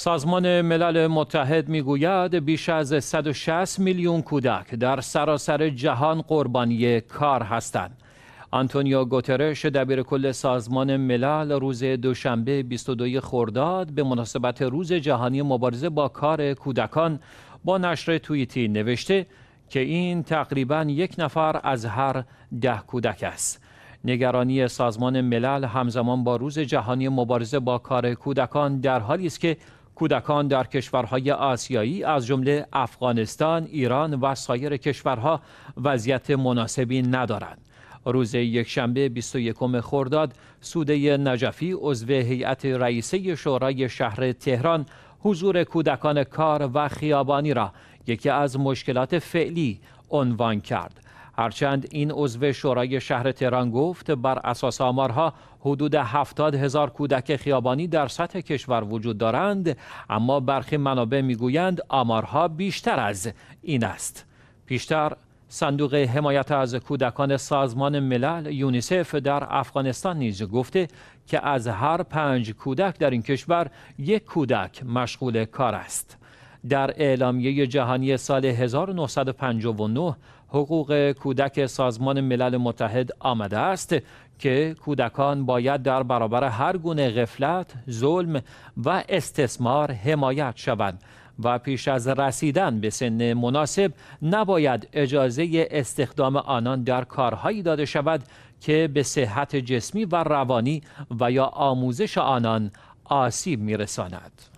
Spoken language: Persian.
سازمان ملل متحد میگوید بیش از 160 میلیون کودک در سراسر جهان قربانی کار هستند. آنتونیو گوترش دبیر کل سازمان ملل روز دوشنبه 22 خرداد به مناسبت روز جهانی مبارزه با کار کودکان با نشر توییتی نوشته که این تقریبا یک نفر از هر ده کودک است. نگرانی سازمان ملل همزمان با روز جهانی مبارزه با کار کودکان در حالی است که کودکان در کشورهای آسیایی از جمله افغانستان، ایران و سایر کشورها وضعیت مناسبی ندارند. روز یکشنبه 21 خرداد سوده نجفی عضو هیئت رئیسه شورای شهر تهران حضور کودکان کار و خیابانی را یکی از مشکلات فعلی عنوان کرد هرچند این عضو شورای شهر تهران گفت بر اساس آمارها حدود 70 هزار کودک خیابانی در سطح کشور وجود دارند اما برخی منابع میگویند آمارها بیشتر از این است پیشتر صندوق حمایت از کودکان سازمان ملل یونیسف در افغانستان نیز گفته که از هر پنج کودک در این کشور یک کودک مشغول کار است. در اعلامیه جهانی سال 1959 حقوق کودک سازمان ملل متحد آمده است که کودکان باید در برابر هر گونه غفلت، ظلم و استثمار حمایت شوند و پیش از رسیدن به سن مناسب نباید اجازه استخدام آنان در کارهایی داده شود که به صحت جسمی و روانی و یا آموزش آنان آسیب میرساند.